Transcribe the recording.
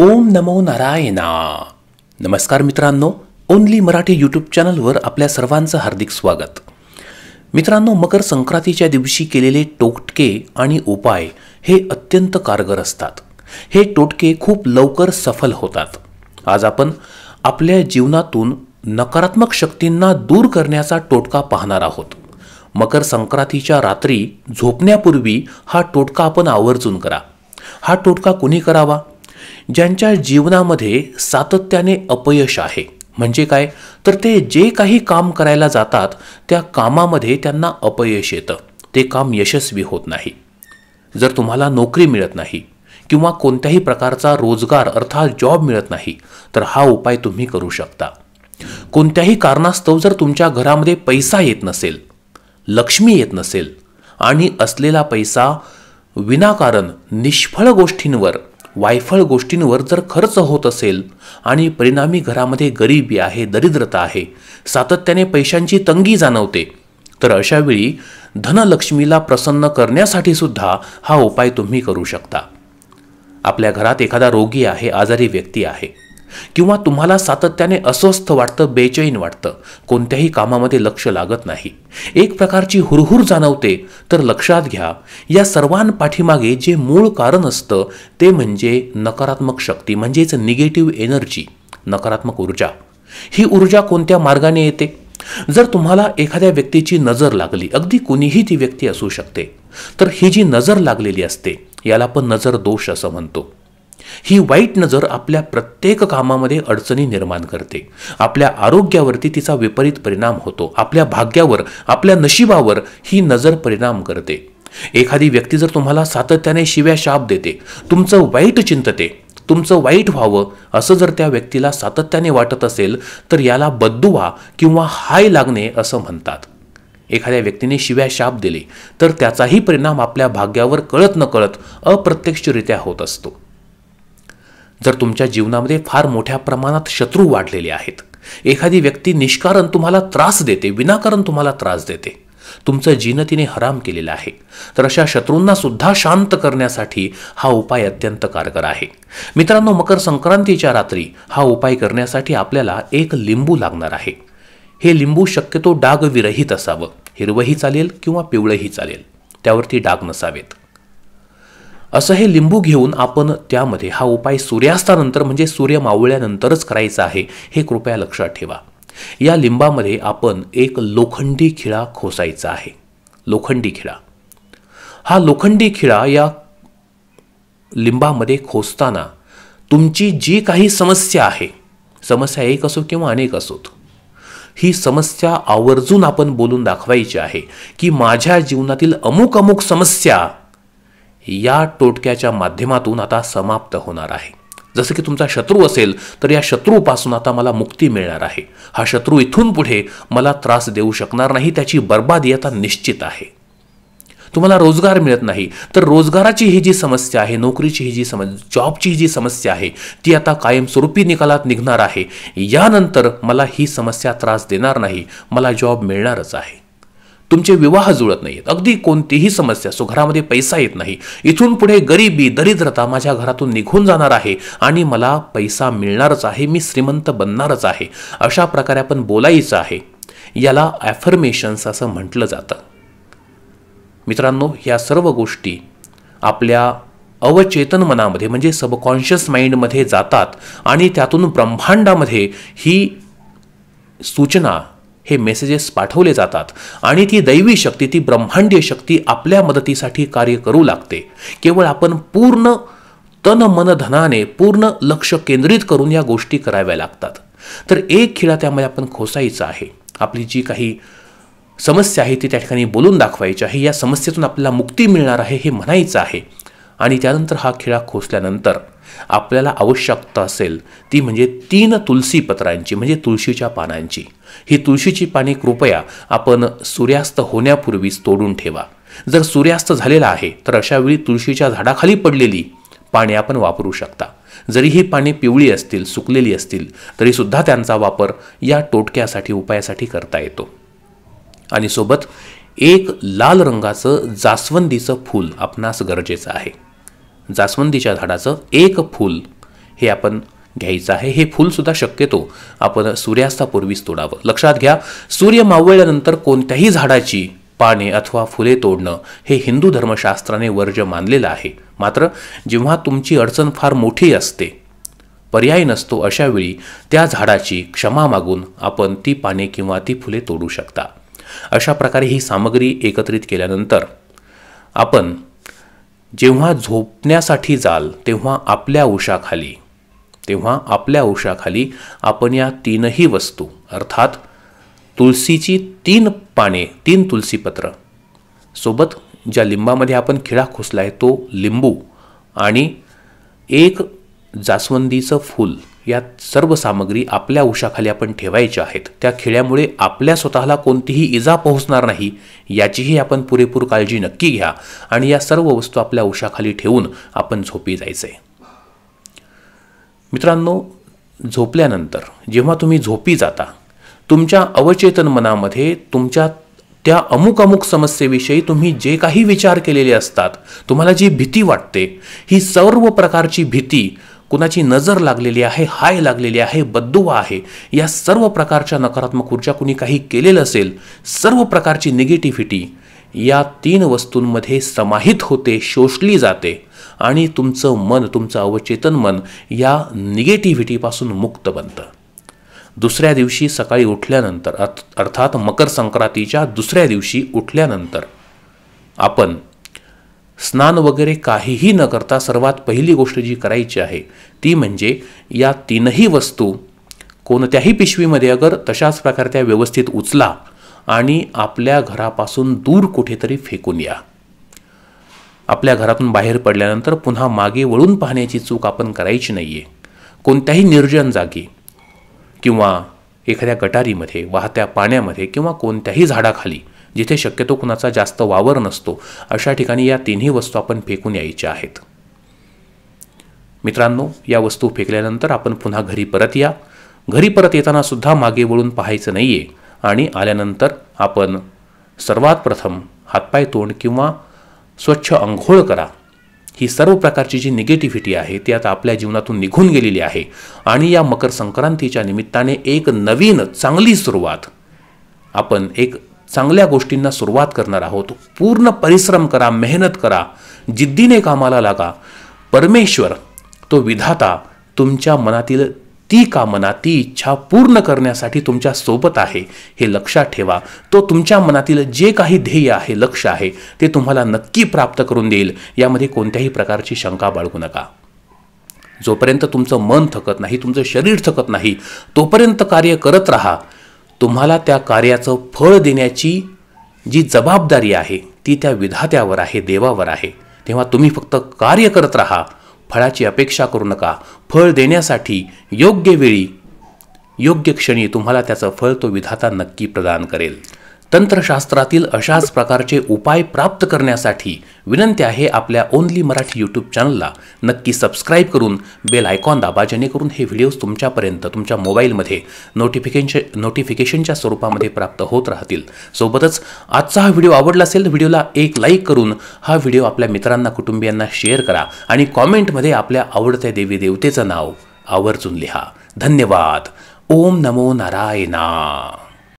ओम नमो नारायणा नमस्कार मित्रांनो only Marathi YouTube चॅनलवर आपल्या सर्वांचं हार्दिक स्वागत मित्रांनो मकर संक्रांतीच्या दिवशी केलेले टोटके आणि उपाय हे अत्यंत कारगर असतात हे टोटके खूप लवकर सफल होतात आज आपण आपल्या जीवनातून नकारात्मक शक्तींना दूर करण्याचा टोटका पाहणार आहोत मकर संक्रांतीच्या रात्री झोपण्यापूर्वी हा टोटका आपण आवर्जून करा हा टोटका कुणी करावा ज्यांच्या जीवनामध्ये सातत्याने अपयश आहे म्हणजे काय तर ते जे काही काम करायला जातात त्या कामामध्ये त्यांना अपयश येतं ते काम यशस्वी होत नाही जर तुम्हाला नोकरी मिळत नाही किंवा कोणत्याही प्रकारचा रोजगार अर्थात जॉब मिळत नाही तर हा उपाय तुम्ही करू शकता कोणत्याही कारणास्तव जर तुमच्या घरामध्ये पैसा येत नसेल लक्ष्मी येत नसेल आणि असलेला पैसा विनाकारण निष्फळ गोष्टींवर वायफळ गोष्टींवर जर खर्च होत असेल आणि परिणामी घरामध्ये गरिबी आहे दरिद्रता आहे सातत्याने पैशांची तंगी जाणवते तर अशावेळी धनलक्ष्मीला प्रसन्न करण्यासाठी सुद्धा हा उपाय तुम्ही करू शकता आपल्या घरात एखादा रोगी आहे आजारी व्यक्ती आहे किंवा तुम्हाला सातत्याने अस्वस्थ वाटतं बेचैन वाटतं कोणत्याही कामामध्ये लक्ष लागत नाही एक प्रकारची हुरहुर जाणवते तर लक्षात घ्या या सर्वांपाठीमागे जे मूळ कारण असतं ते म्हणजे नकारात्मक शक्ती म्हणजेच निगेटिव्ह एनर्जी नकारात्मक ऊर्जा ही ऊर्जा कोणत्या मार्गाने येते जर तुम्हाला एखाद्या व्यक्तीची नजर लागली अगदी कुणीही ती व्यक्ती असू शकते तर ही जी नजर लागलेली असते याला पण नजर दोष असं म्हणतो ही वाईट नजर आपल्या प्रत्येक कामामध्ये अडचणी निर्माण करते आपल्या आरोग्यावरती तिचा विपरीत परिणाम होतो आपल्या भाग्यावर आपल्या नशिबावर ही नजर परिणाम करते एखादी व्यक्ती जर तुम्हाला सातत्याने शिव्या शाप देते तुमचं वाईट चिंतते तुमचं वाईट व्हावं असं जर त्या व्यक्तीला सातत्याने वाटत असेल तर याला बद्दुवा किंवा हाय लागणे असं म्हणतात एखाद्या व्यक्तीने शिव्या शाप दिले तर त्याचाही परिणाम आपल्या भाग्यावर कळत नकळत अप्रत्यक्षरित्या होत असतो जर तुमच्या जीवनामध्ये फार मोठ्या प्रमाणात शत्रू वाढलेले आहेत एखादी व्यक्ती निष्कारण तुम्हाला त्रास देते विनाकारण तुम्हाला त्रास देते तुमचं जीन तिने हराम केलेलं आहे तर अशा शत्रूंना सुद्धा शांत करण्यासाठी हा उपाय अत्यंत कारगर आहे मित्रांनो मकर संक्रांतीच्या रात्री हा उपाय करण्यासाठी आपल्याला एक लिंबू लागणार आहे हे लिंबू शक्यतो डाग विरहित असावं हिरवंही चालेल किंवा पिवळंही चालेल त्यावरती डाग नसावेत असं हे लिंबू घेऊन आपण त्यामध्ये हा उपाय सूर्यास्तानंतर म्हणजे सूर्य मावळल्यानंतरच करायचा आहे हे कृपया लक्षात ठेवा या लिंबामध्ये आपण एक लोखंडी खिळा खोसायचा आहे लोखंडी खिळा हा लोखंडी खिळा या लिंबामध्ये खोसताना तुमची जी काही समस्या आहे समस्या एक असो किंवा अनेक असोत ही समस्या आवर्जून आपण बोलून दाखवायची आहे की माझ्या जीवनातील अमुक अमुक समस्या या टोटक्याच्या माध्यमातून आता समाप्त होणार आहे जसं की तुमचा शत्रू असेल तर या शत्रूपासून आता मला मुक्ती मिळणार आहे हा शत्रू इथून पुढे मला त्रास देऊ शकणार नाही त्याची बर्बादी आता निश्चित आहे तुम्हाला रोजगार मिळत नाही तर रोजगाराची ही जी समस्या आहे नोकरीची ही जी सम जॉबची ही जी समस्या आहे ती आता कायमस्वरूपी निकालात निघणार आहे यानंतर मला ही समस्या त्रास देणार नाही मला जॉब मिळणारच आहे तुमचे विवाह जुळत नाहीत अगदी कोणतीही समस्या सो घरामध्ये पैसा येत नाही इथून पुढे गरिबी दरिद्रता माझ्या घरातून निघून जाणार आहे आणि मला पैसा मिळणारच आहे मी श्रीमंत बनणारच आहे अशा प्रकारे आपण बोलायचं आहे याला ॲफर्मेशन्स असं म्हटलं जातं मित्रांनो ह्या सर्व गोष्टी आपल्या अवचेतन मनामध्ये म्हणजे सबकॉन्शियस माइंडमध्ये जातात आणि त्यातून ब्रह्मांडामध्ये ही सूचना हे मेसेजेस पाठवले जातात आणि ती दैवी शक्ती ती ब्रह्मांडीय शक्ती आपल्या मदतीसाठी कार्य करू लागते केवळ आपण पूर्ण तन मन धनाने पूर्ण लक्ष केंद्रित करून या गोष्टी कराव्या लागतात तर एक खिळा त्यामध्ये आपण खोसायचा आहे आपली जी काही समस्या आहे ती त्या ठिकाणी बोलून दाखवायची आहे या समस्येतून आपल्याला मुक्ती मिळणार आहे हे म्हणायचं आहे आणि त्यानंतर हा खिळा खोसल्यानंतर आपल्याला आवश्यकता असेल ती म्हणजे तीन तुलसी पत्रांची म्हणजे तुळशीच्या पानांची ही तुळशीची पाने कृपया आपण सूर्यास्त होण्यापूर्वीच तोडून ठेवा जर सूर्यास्त झालेला आहे तर अशावेळी तुळशीच्या झाडाखाली पडलेली पाने आपण वापरू शकता जरी ही पाने पिवळी असतील सुकलेली असतील तरीसुद्धा त्यांचा वापर या टोटक्यासाठी उपायासाठी करता येतो आणि सोबत एक लाल रंगाचं जास्वंदीचं फूल आपणास गरजेचं आहे जास्वंदीच्या झाडाचं एक फूल हे आपण घ्यायचं आहे हे फूलसुद्धा शक्यतो आपण सूर्यास्तापूर्वीच तोडावं लक्षात घ्या सूर्य मावळल्यानंतर कोणत्याही झाडाची पाने अथवा फुले तोडणं हे हिंदू धर्मशास्त्राने वर्ज्य मानलेलं आहे मात्र जेव्हा तुमची अडचण फार मोठी असते पर्याय नसतो अशावेळी त्या झाडाची क्षमा मागून आपण ती पाने किंवा ती फुले तोडू शकता अशा प्रकारे ही सामग्री एकत्रित केल्यानंतर आपण जेव्हा झोपण्यासाठी जाल तेव्हा आपल्या उशाखाली तेव्हा आपल्या उशाखाली आपण या तीनही वस्तू अर्थात तुळशीची तीन पाने तीन तुलसीपत्र सोबत ज्या लिंबामध्ये आपण खिळा खुसला आहे तो लिंबू आणि एक जास्वंदीचं फूल यात सर्व सामग्री आपल्या उशाखाली आपण ठेवायच्या आहेत त्या खेळ्यामुळे आपल्या स्वतःला कोणतीही इजा पोहोचणार नाही याचीही आपण पुरेपूर काळजी नक्की घ्या आणि या सर्व वस्तू आपल्या उशाखाली ठेवून आपण झोपी जायचे मित्रांनो झोपल्यानंतर जेव्हा तुम्ही झोपी जाता तुमच्या अवचेतन मनामध्ये तुमच्या त्या अमुक अमुक समस्येविषयी तुम्ही जे काही विचार केलेले असतात तुम्हाला जी भीती वाटते ही सर्व प्रकारची भीती कुणाची नजर लागलेली आहे हाय लागलेली आहे बद्दुवा आहे या सर्व प्रकारच्या नकारात्मक ऊर्जा कुणी काही केलेलं असेल सर्व प्रकारची निगेटिव्हिटी या तीन वस्तूंमध्ये समाहित होते शोषली जाते आणि तुमचं मन तुमचं अवचेतन मन या निगेटिव्हिटीपासून मुक्त बनतं दुसऱ्या दिवशी सकाळी उठल्यानंतर अर्थात मकर संक्रांतीच्या दुसऱ्या दिवशी उठल्यानंतर आपण स्नान वगैरे काहीही न करता सर्वात पहिली गोष्ट जी करायची आहे ती म्हणजे या तीनही वस्तू कोणत्याही पिशवीमध्ये अगर तशाच प्रकारे त्या व्यवस्थित उचला आणि आपल्या घरापासून दूर कुठेतरी फेकून या आपल्या घरातून बाहेर पडल्यानंतर पुन्हा मागे वळून पाहण्याची चूक आपण करायची नाही आहे कोणत्याही निर्जन जागी किंवा एखाद्या गटारीमध्ये वाहत्या पाण्यामध्ये किंवा कोणत्याही झाडाखाली जिथे शक्यतो कुणाचा जास्त वावर नसतो अशा ठिकाणी या तिन्ही वस्तू आपण फेकून यायच्या आहेत मित्रांनो या वस्तू फेकल्यानंतर आपण पुन्हा घरी परत या घरी परत येताना सुद्धा मागे वळून पाहायचं नाही आहे आणि आल्यानंतर आपण सर्वात प्रथम हातपाय तोंड किंवा स्वच्छ अंघोळ करा ही सर्व प्रकारची जी निगेटिव्हिटी आहे ती आता आपल्या जीवनातून निघून गेलेली आहे आणि या मकर संक्रांतीच्या निमित्ताने एक नवीन चांगली सुरुवात आपण एक चांगल्या गोष्टींना सुरुवात करणार आहोत पूर्ण परिश्रम करा मेहनत करा जिद्दीने कामाला लागा परमेश्वर तो विधाता तुमच्या मनातील ती कामना ती इच्छा पूर्ण करण्यासाठी तुमच्या सोबत आहे हे लक्षात ठेवा तो तुमच्या मनातील जे काही ध्येय आहे लक्ष आहे ते तुम्हाला नक्की प्राप्त करून देईल यामध्ये कोणत्याही प्रकारची शंका बाळगू नका जोपर्यंत तुमचं मन थकत नाही तुमचं शरीर थकत नाही तोपर्यंत कार्य करत राहा तुम्हाला त्या कार्याचं फळ देण्याची जी जबाबदारी आहे ती त्या विधात्यावर आहे देवावर आहे तेव्हा तुम्ही फक्त कार्य करत राहा फळाची अपेक्षा करू नका फळ देण्यासाठी योग्य वेळी योग्य क्षणी तुम्हाला त्याचं फळ तो विधाता नक्की प्रदान करेल तंत्रशास्त्रातील अशाच प्रकारचे उपाय प्राप्त करण्यासाठी विनंती आहे आपल्या ओनली मराठी यूट्यूब चॅनलला नक्की सबस्क्राईब करून बेल आयकॉन दाबा जेणेकरून हे व्हिडिओज तुमच्यापर्यंत तुमच्या मोबाईलमध्ये नोटिफिकेशन नोटिफिकेशनच्या स्वरूपामध्ये प्राप्त होत राहतील सोबतच आजचा हा व्हिडिओ आवडला असेल व्हिडिओला एक लाईक करून हा व्हिडिओ आपल्या मित्रांना कुटुंबियांना शेअर करा आणि कॉमेंटमध्ये आपल्या आवडत्या देवी देवतेचं नाव आवर्जून लिहा धन्यवाद ओम नमो नारायणा